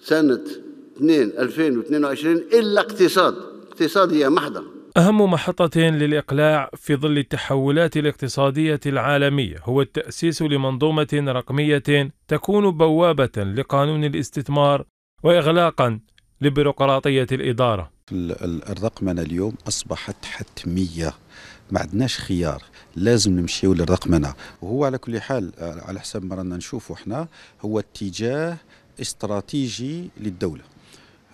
سنة 2 2022 إلا اقتصاد اقتصادية محضة أهم محطة للإقلاع في ظل التحولات الاقتصادية العالمية هو التأسيس لمنظومة رقمية تكون بوابة لقانون الاستثمار وإغلاقا لبيروقراطية الإدارة الرقمنة اليوم أصبحت حتمية ما عندناش خيار لازم نمشيو للرقمنة وهو على كل حال آه، على حسب ما رانا نشوفوا احنا هو اتجاه استراتيجي للدولة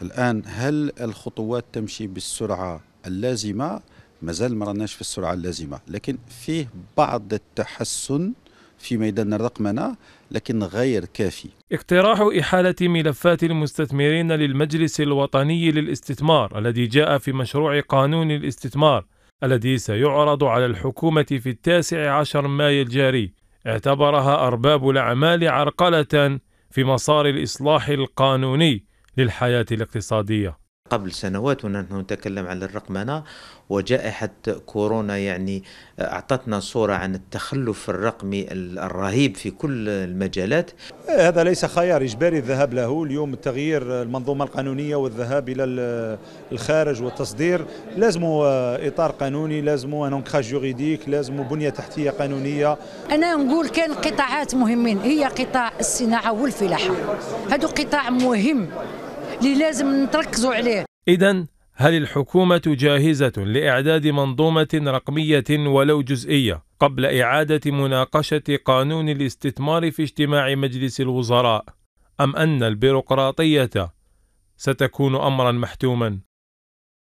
الآن هل الخطوات تمشي بالسرعة اللازمة؟ مازال ما راناش في السرعة اللازمة لكن فيه بعض التحسن في ميدان الرقمنة لكن غير كافي اقتراح إحالة ملفات المستثمرين للمجلس الوطني للاستثمار الذي جاء في مشروع قانون الاستثمار الذي سيعرض على الحكومة في التاسع عشر مايو الجاري اعتبرها أرباب الأعمال عرقلة في مسار الاصلاح القانوني للحياه الاقتصاديه قبل سنوات ونحن نتكلم عن الرقمنة وجائحة كورونا يعني أعطتنا صورة عن التخلف الرقمي الرهيب في كل المجالات هذا ليس خيار إجباري الذهاب له اليوم التغيير المنظومة القانونية والذهاب إلى الخارج والتصدير لازم إطار قانوني لازم أنكراج جوريديك لازم بنية تحتية قانونية أنا نقول كان قطاعات مهمين هي قطاع الصناعة والفلاحة هذا قطاع مهم اللي لازم نتركزوا عليه إذا هل الحكومة جاهزة لإعداد منظومة رقمية ولو جزئية قبل إعادة مناقشة قانون الاستثمار في اجتماع مجلس الوزراء أم أن البيروقراطية ستكون أمرا محتوما؟